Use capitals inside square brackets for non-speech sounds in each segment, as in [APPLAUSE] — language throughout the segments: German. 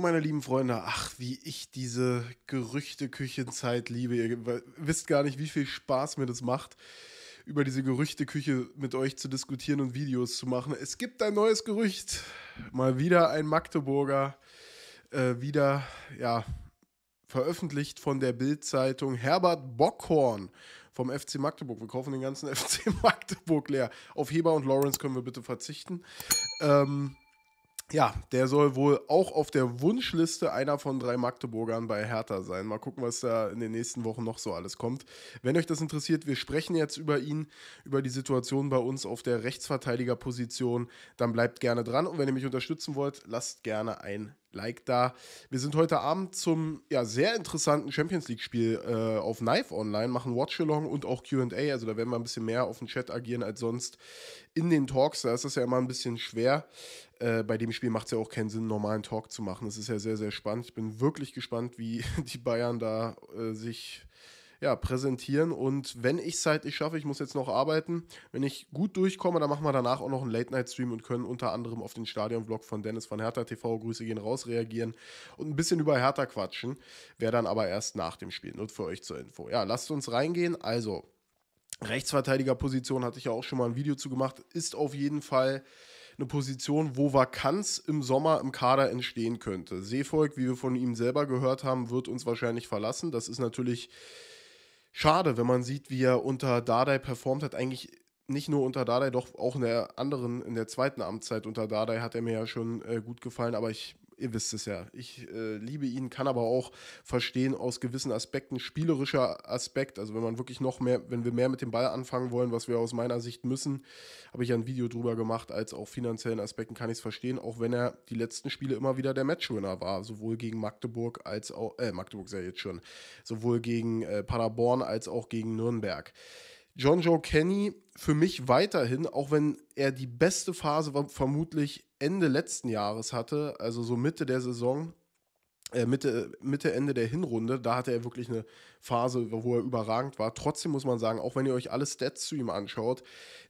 meine lieben Freunde, ach, wie ich diese Gerüchteküchenzeit liebe. Ihr wisst gar nicht, wie viel Spaß mir das macht, über diese Gerüchteküche mit euch zu diskutieren und Videos zu machen. Es gibt ein neues Gerücht. Mal wieder ein Magdeburger, äh, wieder, ja, veröffentlicht von der Bild-Zeitung Herbert Bockhorn vom FC Magdeburg. Wir kaufen den ganzen [LAUGHS] FC Magdeburg leer. Auf Heber und Lawrence können wir bitte verzichten. Ähm, ja, der soll wohl auch auf der Wunschliste einer von drei Magdeburgern bei Hertha sein. Mal gucken, was da in den nächsten Wochen noch so alles kommt. Wenn euch das interessiert, wir sprechen jetzt über ihn, über die Situation bei uns auf der Rechtsverteidigerposition. Dann bleibt gerne dran und wenn ihr mich unterstützen wollt, lasst gerne ein Like da. Wir sind heute Abend zum ja, sehr interessanten Champions League-Spiel äh, auf Knife Online, machen Watch-Along und auch QA. Also da werden wir ein bisschen mehr auf dem Chat agieren als sonst in den Talks. Da ist das ja immer ein bisschen schwer. Äh, bei dem Spiel macht es ja auch keinen Sinn, einen normalen Talk zu machen. Das ist ja sehr, sehr spannend. Ich bin wirklich gespannt, wie [LAUGHS] die Bayern da äh, sich ja, präsentieren. Und wenn ich es zeitlich halt schaffe, ich muss jetzt noch arbeiten, wenn ich gut durchkomme, dann machen wir danach auch noch einen Late-Night-Stream und können unter anderem auf den Stadion-Vlog von Dennis von Hertha TV, Grüße gehen raus, reagieren und ein bisschen über Hertha quatschen. Wäre dann aber erst nach dem Spiel. Nur für euch zur Info. Ja, lasst uns reingehen. Also, Rechtsverteidigerposition hatte ich ja auch schon mal ein Video zu gemacht, ist auf jeden Fall eine Position, wo Vakanz im Sommer im Kader entstehen könnte. Seevolk, wie wir von ihm selber gehört haben, wird uns wahrscheinlich verlassen. Das ist natürlich schade, wenn man sieht, wie er unter Dardai performt hat. Eigentlich nicht nur unter Dardai, doch auch in der anderen, in der zweiten Amtszeit unter Dardai hat er mir ja schon äh, gut gefallen, aber ich ihr wisst es ja. Ich äh, liebe ihn, kann aber auch verstehen aus gewissen Aspekten, spielerischer Aspekt, also wenn man wirklich noch mehr, wenn wir mehr mit dem Ball anfangen wollen, was wir aus meiner Sicht müssen, habe ich ja ein Video drüber gemacht, als auch finanziellen Aspekten kann ich es verstehen, auch wenn er die letzten Spiele immer wieder der Matchwinner war, sowohl gegen Magdeburg als auch, äh, Magdeburg ist ja jetzt schon, sowohl gegen äh, Paderborn als auch gegen Nürnberg. John Joe Kenny für mich weiterhin, auch wenn er die beste Phase vermutlich Ende letzten Jahres hatte, also so Mitte der Saison, äh Mitte, Mitte, Ende der Hinrunde, da hatte er wirklich eine Phase, wo er überragend war. Trotzdem muss man sagen, auch wenn ihr euch alle Stats zu ihm anschaut,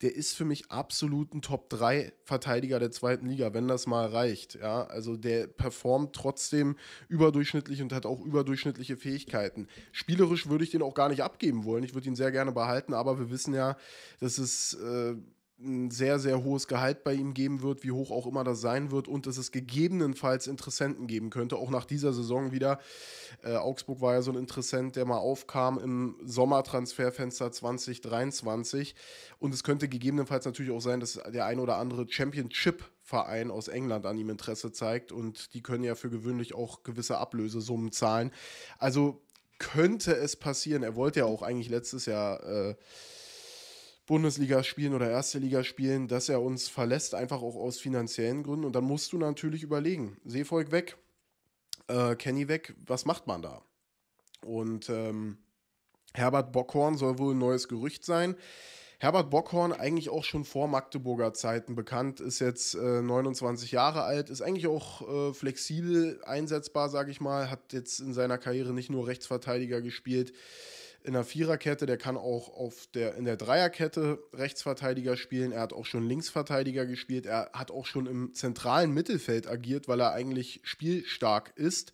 der ist für mich absolut ein Top-3-Verteidiger der zweiten Liga, wenn das mal reicht. Ja, also der performt trotzdem überdurchschnittlich und hat auch überdurchschnittliche Fähigkeiten. Spielerisch würde ich den auch gar nicht abgeben wollen. Ich würde ihn sehr gerne behalten, aber wir wissen ja, dass es. Äh, ein sehr, sehr hohes Gehalt bei ihm geben wird, wie hoch auch immer das sein wird, und dass es gegebenenfalls Interessenten geben könnte, auch nach dieser Saison wieder. Äh, Augsburg war ja so ein Interessent, der mal aufkam im Sommertransferfenster 2023. Und es könnte gegebenenfalls natürlich auch sein, dass der ein oder andere Championship-Verein aus England an ihm Interesse zeigt. Und die können ja für gewöhnlich auch gewisse Ablösesummen zahlen. Also könnte es passieren. Er wollte ja auch eigentlich letztes Jahr. Äh, Bundesliga spielen oder erste Liga spielen, dass er uns verlässt, einfach auch aus finanziellen Gründen. Und dann musst du natürlich überlegen: Seevolk weg, äh, Kenny weg, was macht man da? Und ähm, Herbert Bockhorn soll wohl ein neues Gerücht sein. Herbert Bockhorn, eigentlich auch schon vor Magdeburger Zeiten bekannt, ist jetzt äh, 29 Jahre alt, ist eigentlich auch äh, flexibel einsetzbar, sage ich mal, hat jetzt in seiner Karriere nicht nur Rechtsverteidiger gespielt, in der Viererkette, der kann auch auf der, in der Dreierkette Rechtsverteidiger spielen. Er hat auch schon Linksverteidiger gespielt. Er hat auch schon im zentralen Mittelfeld agiert, weil er eigentlich spielstark ist.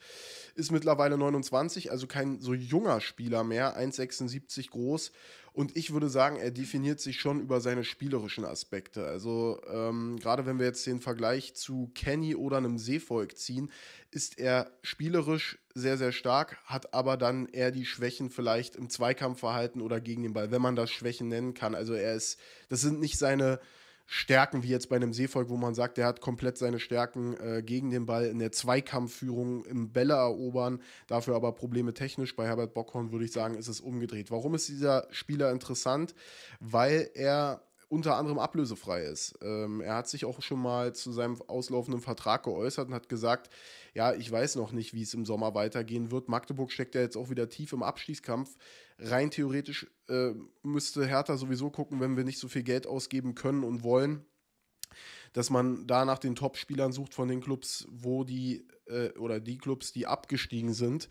Ist mittlerweile 29, also kein so junger Spieler mehr, 1,76 groß und ich würde sagen, er definiert sich schon über seine spielerischen Aspekte. Also ähm, gerade wenn wir jetzt den Vergleich zu Kenny oder einem Seevolk ziehen, ist er spielerisch sehr, sehr stark, hat aber dann eher die Schwächen vielleicht im Zweikampfverhalten oder gegen den Ball, wenn man das Schwächen nennen kann. Also er ist, das sind nicht seine Stärken wie jetzt bei einem Seevolk, wo man sagt, der hat komplett seine Stärken äh, gegen den Ball in der Zweikampfführung, im Bälle erobern, dafür aber Probleme technisch. Bei Herbert Bockhorn würde ich sagen, ist es umgedreht. Warum ist dieser Spieler interessant? Weil er unter anderem ablösefrei ist. Ähm, er hat sich auch schon mal zu seinem auslaufenden Vertrag geäußert und hat gesagt, ja, ich weiß noch nicht, wie es im Sommer weitergehen wird. Magdeburg steckt ja jetzt auch wieder tief im Abschließkampf. Rein theoretisch äh, müsste Hertha sowieso gucken, wenn wir nicht so viel Geld ausgeben können und wollen, dass man da nach den Top-Spielern sucht von den Clubs, wo die äh, oder die Clubs, die abgestiegen sind,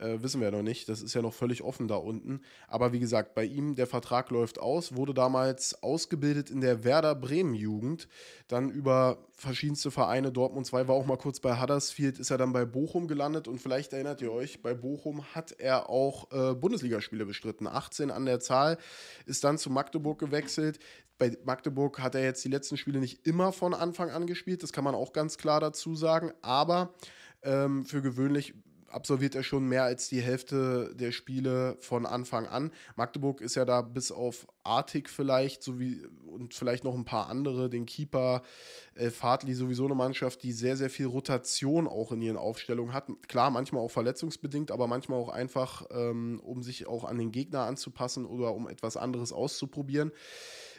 äh, wissen wir ja noch nicht. Das ist ja noch völlig offen da unten. Aber wie gesagt, bei ihm der Vertrag läuft aus, wurde damals ausgebildet in der Werder Bremen Jugend, dann über verschiedenste Vereine. Dortmund 2 war auch mal kurz bei Huddersfield, ist er dann bei Bochum gelandet und vielleicht erinnert ihr euch, bei Bochum hat er auch äh, Bundesligaspiele bestritten. 18 an der Zahl, ist dann zu Magdeburg gewechselt, bei Magdeburg hat er jetzt die letzten Spiele nicht immer von Anfang an gespielt, das kann man auch ganz klar dazu sagen, aber ähm, für gewöhnlich absolviert er schon mehr als die Hälfte der Spiele von Anfang an. Magdeburg ist ja da bis auf Artig vielleicht sowie und vielleicht noch ein paar andere, den Keeper, äh, Fadli, sowieso eine Mannschaft, die sehr, sehr viel Rotation auch in ihren Aufstellungen hat. Klar, manchmal auch verletzungsbedingt, aber manchmal auch einfach, ähm, um sich auch an den Gegner anzupassen oder um etwas anderes auszuprobieren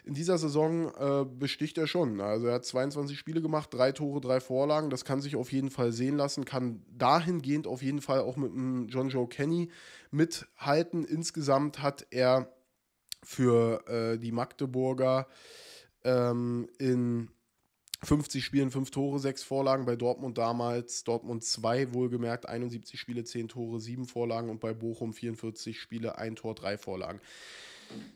in dieser Saison äh, besticht er schon. Also er hat 22 Spiele gemacht, drei Tore, drei Vorlagen. Das kann sich auf jeden Fall sehen lassen, kann dahingehend auf jeden Fall auch mit dem John Joe Kenny mithalten. Insgesamt hat er für äh, die Magdeburger ähm, in 50 Spielen, 5 Tore, 6 Vorlagen. Bei Dortmund damals, Dortmund 2 wohlgemerkt, 71 Spiele, 10 Tore, 7 Vorlagen und bei Bochum 44 Spiele, 1 Tor, 3 Vorlagen.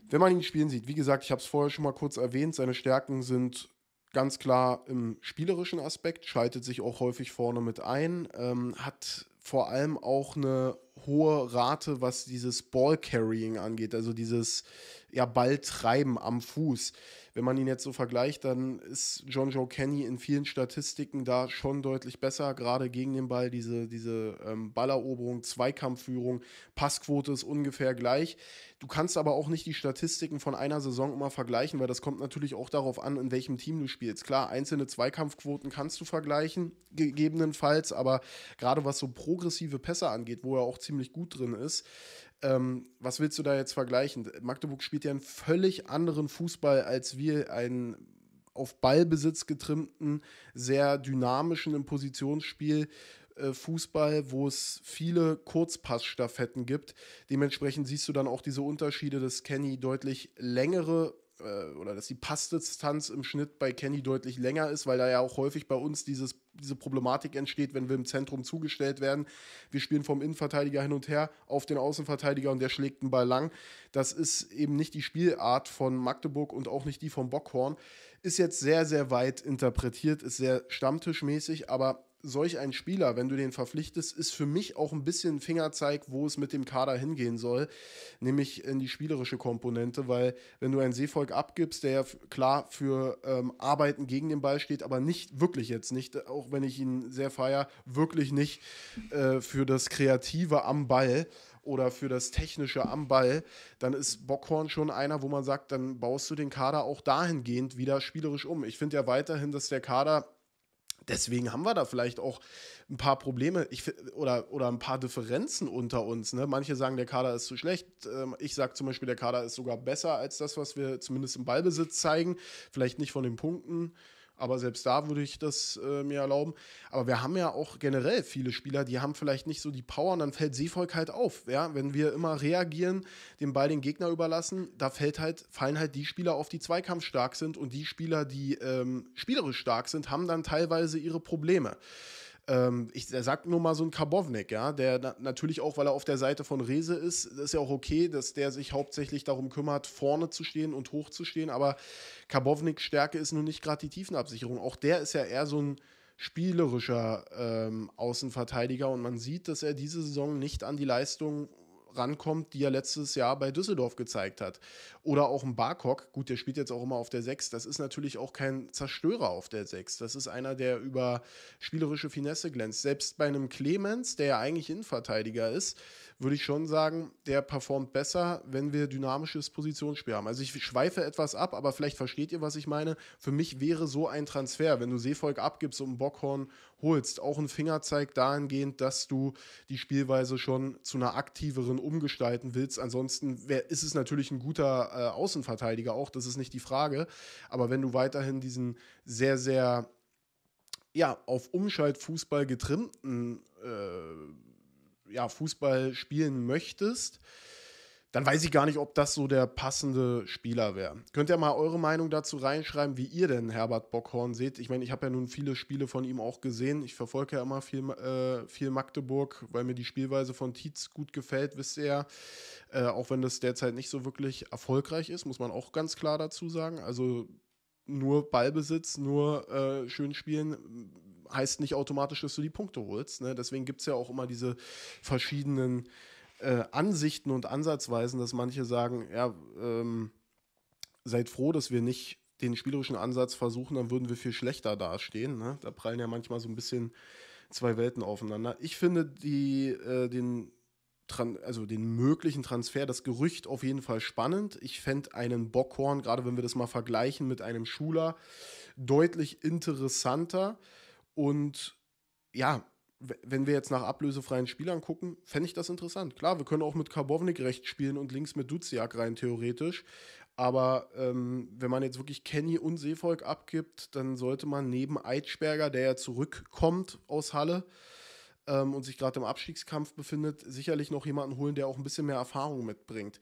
Wenn man ihn spielen sieht, wie gesagt, ich habe es vorher schon mal kurz erwähnt, seine Stärken sind ganz klar im spielerischen Aspekt, schaltet sich auch häufig vorne mit ein, ähm, hat vor allem auch eine hohe Rate, was dieses Ball-Carrying angeht, also dieses ja, Balltreiben am Fuß wenn man ihn jetzt so vergleicht, dann ist John Joe Kenny in vielen Statistiken da schon deutlich besser, gerade gegen den Ball, diese, diese ähm, Balleroberung, Zweikampfführung, Passquote ist ungefähr gleich. Du kannst aber auch nicht die Statistiken von einer Saison immer vergleichen, weil das kommt natürlich auch darauf an, in welchem Team du spielst. Klar, einzelne Zweikampfquoten kannst du vergleichen, gegebenenfalls, aber gerade was so progressive Pässe angeht, wo er auch ziemlich gut drin ist, ähm, was willst du da jetzt vergleichen? Magdeburg spielt ja einen völlig anderen Fußball als wir, einen auf Ballbesitz getrimmten, sehr dynamischen im Positionsspiel. Äh, Fußball, wo es viele Kurzpassstaffetten gibt. Dementsprechend siehst du dann auch diese Unterschiede, dass Kenny deutlich längere äh, oder dass die Passdistanz im Schnitt bei Kenny deutlich länger ist, weil da ja auch häufig bei uns dieses, diese Problematik entsteht, wenn wir im Zentrum zugestellt werden. Wir spielen vom Innenverteidiger hin und her auf den Außenverteidiger und der schlägt den Ball lang. Das ist eben nicht die Spielart von Magdeburg und auch nicht die von Bockhorn. Ist jetzt sehr, sehr weit interpretiert, ist sehr stammtischmäßig, aber solch ein Spieler, wenn du den verpflichtest, ist für mich auch ein bisschen Fingerzeig, wo es mit dem Kader hingehen soll, nämlich in die spielerische Komponente, weil wenn du einen Seevolk abgibst, der ja klar für ähm, Arbeiten gegen den Ball steht, aber nicht wirklich jetzt nicht, auch wenn ich ihn sehr feier, wirklich nicht äh, für das Kreative am Ball oder für das Technische am Ball, dann ist Bockhorn schon einer, wo man sagt, dann baust du den Kader auch dahingehend wieder spielerisch um. Ich finde ja weiterhin, dass der Kader Deswegen haben wir da vielleicht auch ein paar Probleme ich, oder, oder ein paar Differenzen unter uns. Ne? Manche sagen, der Kader ist zu schlecht. Ähm, ich sage zum Beispiel, der Kader ist sogar besser als das, was wir zumindest im Ballbesitz zeigen. Vielleicht nicht von den Punkten aber selbst da würde ich das äh, mir erlauben. Aber wir haben ja auch generell viele Spieler, die haben vielleicht nicht so die Power und dann fällt Seevolk halt auf. Ja? Wenn wir immer reagieren, den Ball den Gegner überlassen, da fällt halt, fallen halt die Spieler auf, die zweikampfstark sind und die Spieler, die ähm, spielerisch stark sind, haben dann teilweise ihre Probleme. Ähm, ich sag nur mal so ein Karbovnik, ja, der na natürlich auch, weil er auf der Seite von Rese ist, ist ja auch okay, dass der sich hauptsächlich darum kümmert, vorne zu stehen und hoch zu stehen. Aber Karbovniks Stärke ist nun nicht gerade die Tiefenabsicherung. Auch der ist ja eher so ein spielerischer ähm, Außenverteidiger und man sieht, dass er diese Saison nicht an die Leistung rankommt, die er letztes Jahr bei Düsseldorf gezeigt hat. Oder auch ein Barkok, gut, der spielt jetzt auch immer auf der 6, das ist natürlich auch kein Zerstörer auf der 6. Das ist einer, der über spielerische Finesse glänzt. Selbst bei einem Clemens, der ja eigentlich Innenverteidiger ist, würde ich schon sagen, der performt besser, wenn wir dynamisches Positionsspiel haben. Also ich schweife etwas ab, aber vielleicht versteht ihr, was ich meine. Für mich wäre so ein Transfer, wenn du Seevolk abgibst und einen Bockhorn holst, auch ein Fingerzeig dahingehend, dass du die Spielweise schon zu einer aktiveren umgestalten willst. Ansonsten wär, ist es natürlich ein guter äh, Außenverteidiger auch, das ist nicht die Frage. Aber wenn du weiterhin diesen sehr, sehr ja, auf Umschaltfußball getrimmten äh, ja, Fußball spielen möchtest, dann weiß ich gar nicht, ob das so der passende Spieler wäre. Könnt ihr mal eure Meinung dazu reinschreiben, wie ihr denn Herbert Bockhorn seht? Ich meine, ich habe ja nun viele Spiele von ihm auch gesehen. Ich verfolge ja immer viel, äh, viel Magdeburg, weil mir die Spielweise von Tietz gut gefällt, wisst ihr ja. Äh, auch wenn das derzeit nicht so wirklich erfolgreich ist, muss man auch ganz klar dazu sagen. Also nur Ballbesitz, nur äh, schön spielen heißt nicht automatisch, dass du die Punkte holst. Ne? Deswegen gibt es ja auch immer diese verschiedenen äh, Ansichten und Ansatzweisen, dass manche sagen, ja, ähm, seid froh, dass wir nicht den spielerischen Ansatz versuchen, dann würden wir viel schlechter dastehen. Ne? Da prallen ja manchmal so ein bisschen zwei Welten aufeinander. Ich finde die, äh, den, Tran also den möglichen Transfer, das Gerücht auf jeden Fall spannend. Ich fände einen Bockhorn, gerade wenn wir das mal vergleichen mit einem Schuler, deutlich interessanter. Und ja, wenn wir jetzt nach ablösefreien Spielern gucken, fände ich das interessant. Klar, wir können auch mit Karbovnik rechts spielen und links mit Duziak rein, theoretisch. Aber ähm, wenn man jetzt wirklich Kenny und Seevolk abgibt, dann sollte man neben Eitschberger, der ja zurückkommt aus Halle ähm, und sich gerade im Abstiegskampf befindet, sicherlich noch jemanden holen, der auch ein bisschen mehr Erfahrung mitbringt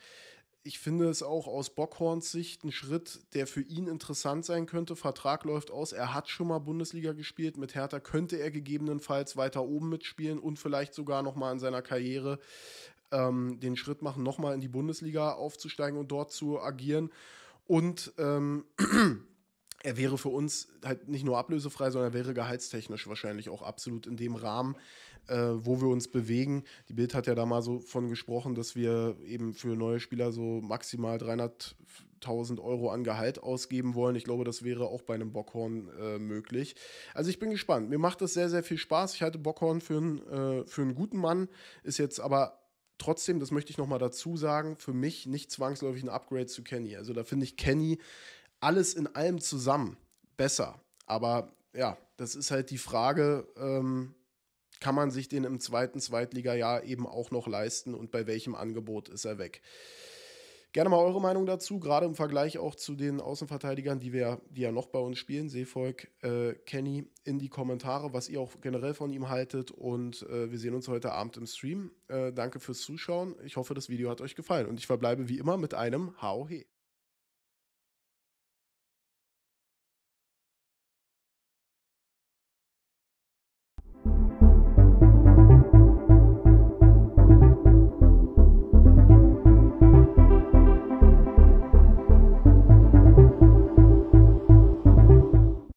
ich finde es auch aus Bockhorns Sicht ein Schritt, der für ihn interessant sein könnte. Vertrag läuft aus, er hat schon mal Bundesliga gespielt. Mit Hertha könnte er gegebenenfalls weiter oben mitspielen und vielleicht sogar nochmal in seiner Karriere ähm, den Schritt machen, nochmal in die Bundesliga aufzusteigen und dort zu agieren. Und ähm, [CLEARS THROAT] er wäre für uns halt nicht nur ablösefrei, sondern er wäre gehaltstechnisch wahrscheinlich auch absolut in dem Rahmen, äh, wo wir uns bewegen. Die Bild hat ja da mal so von gesprochen, dass wir eben für neue Spieler so maximal 300.000 Euro an Gehalt ausgeben wollen. Ich glaube, das wäre auch bei einem Bockhorn äh, möglich. Also ich bin gespannt. Mir macht das sehr, sehr viel Spaß. Ich halte Bockhorn für, einen, äh, für einen guten Mann, ist jetzt aber trotzdem, das möchte ich nochmal dazu sagen, für mich nicht zwangsläufig ein Upgrade zu Kenny. Also da finde ich Kenny alles in allem zusammen besser. Aber ja, das ist halt die Frage, ähm, kann man sich den im zweiten Zweitliga-Jahr eben auch noch leisten und bei welchem Angebot ist er weg? Gerne mal eure Meinung dazu, gerade im Vergleich auch zu den Außenverteidigern, die, wir, die ja noch bei uns spielen, Seevolk, äh, Kenny, in die Kommentare, was ihr auch generell von ihm haltet. Und äh, wir sehen uns heute Abend im Stream. Äh, danke fürs Zuschauen. Ich hoffe, das Video hat euch gefallen. Und ich verbleibe wie immer mit einem Hau he.